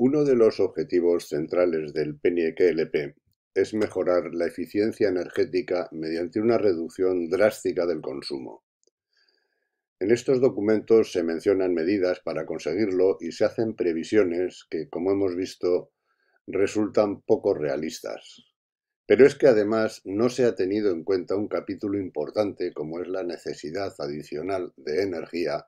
Uno de los objetivos centrales del pniec es mejorar la eficiencia energética mediante una reducción drástica del consumo. En estos documentos se mencionan medidas para conseguirlo y se hacen previsiones que, como hemos visto, resultan poco realistas. Pero es que además no se ha tenido en cuenta un capítulo importante como es la necesidad adicional de energía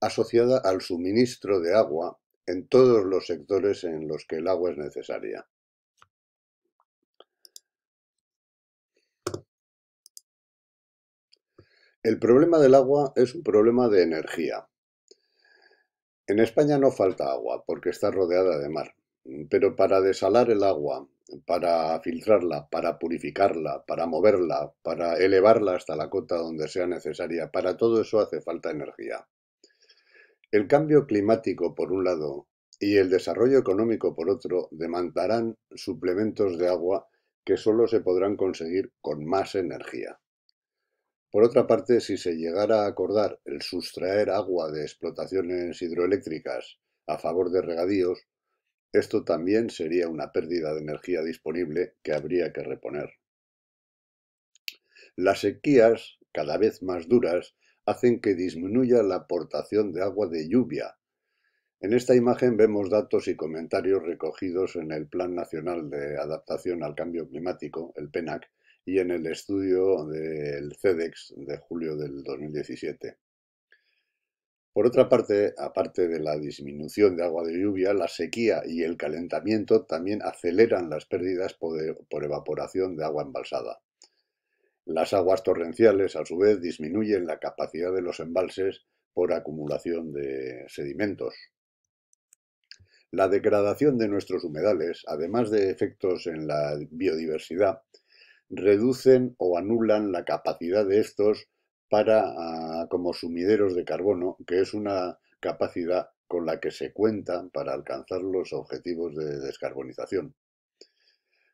asociada al suministro de agua en todos los sectores en los que el agua es necesaria. El problema del agua es un problema de energía. En España no falta agua porque está rodeada de mar, pero para desalar el agua, para filtrarla, para purificarla, para moverla, para elevarla hasta la cota donde sea necesaria, para todo eso hace falta energía. El cambio climático, por un lado, y el desarrollo económico, por otro, demandarán suplementos de agua que solo se podrán conseguir con más energía. Por otra parte, si se llegara a acordar el sustraer agua de explotaciones hidroeléctricas a favor de regadíos, esto también sería una pérdida de energía disponible que habría que reponer. Las sequías, cada vez más duras, hacen que disminuya la aportación de agua de lluvia. En esta imagen vemos datos y comentarios recogidos en el Plan Nacional de Adaptación al Cambio Climático, el PENAC, y en el estudio del CEDEX de julio del 2017. Por otra parte, aparte de la disminución de agua de lluvia, la sequía y el calentamiento también aceleran las pérdidas por evaporación de agua embalsada. Las aguas torrenciales, a su vez, disminuyen la capacidad de los embalses por acumulación de sedimentos. La degradación de nuestros humedales, además de efectos en la biodiversidad, reducen o anulan la capacidad de estos para ah, como sumideros de carbono, que es una capacidad con la que se cuenta para alcanzar los objetivos de descarbonización.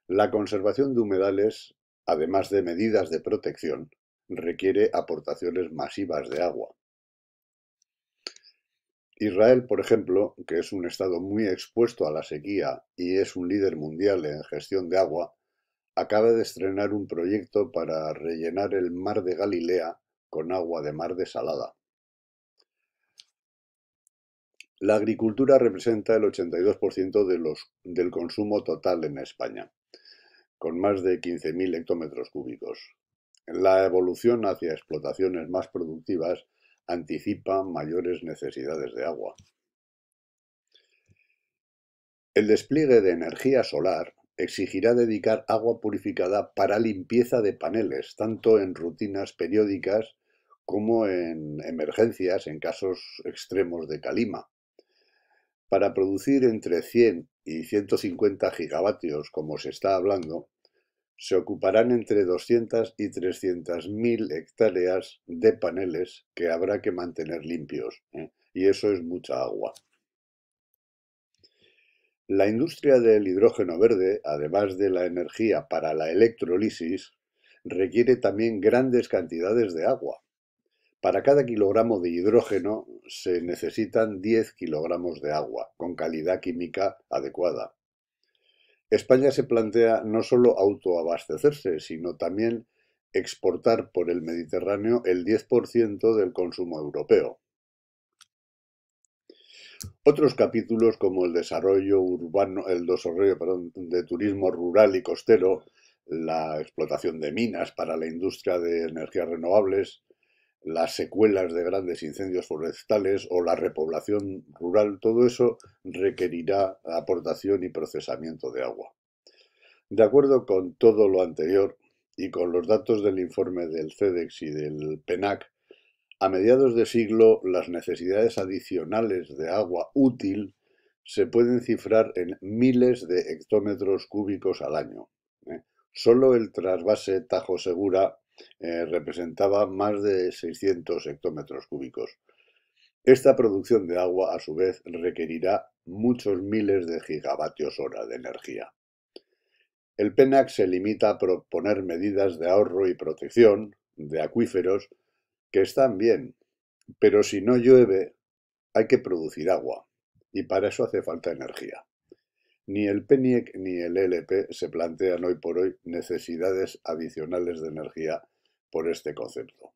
La conservación de humedales además de medidas de protección, requiere aportaciones masivas de agua. Israel, por ejemplo, que es un estado muy expuesto a la sequía y es un líder mundial en gestión de agua, acaba de estrenar un proyecto para rellenar el mar de Galilea con agua de mar desalada. La agricultura representa el 82% de los, del consumo total en España con más de 15.000 hectómetros cúbicos. La evolución hacia explotaciones más productivas anticipa mayores necesidades de agua. El despliegue de energía solar exigirá dedicar agua purificada para limpieza de paneles, tanto en rutinas periódicas como en emergencias en casos extremos de calima. Para producir entre 100 y 150 gigavatios, como se está hablando, se ocuparán entre 200 y 300 mil hectáreas de paneles que habrá que mantener limpios, ¿eh? y eso es mucha agua. La industria del hidrógeno verde, además de la energía para la electrolisis, requiere también grandes cantidades de agua, para cada kilogramo de hidrógeno se necesitan 10 kilogramos de agua, con calidad química adecuada. España se plantea no solo autoabastecerse, sino también exportar por el Mediterráneo el 10% del consumo europeo. Otros capítulos como el desarrollo urbano, el desarrollo de turismo rural y costero, la explotación de minas para la industria de energías renovables, las secuelas de grandes incendios forestales o la repoblación rural, todo eso requerirá aportación y procesamiento de agua. De acuerdo con todo lo anterior y con los datos del informe del CEDEX y del PENAC, a mediados de siglo las necesidades adicionales de agua útil se pueden cifrar en miles de hectómetros cúbicos al año. ¿eh? Solo el trasvase Tajo Segura eh, representaba más de 600 hectómetros cúbicos. Esta producción de agua, a su vez, requerirá muchos miles de gigavatios hora de energía. El PENAC se limita a proponer medidas de ahorro y protección de acuíferos que están bien, pero si no llueve hay que producir agua y para eso hace falta energía. Ni el PENIEC ni el LP se plantean hoy por hoy necesidades adicionales de energía por este concepto.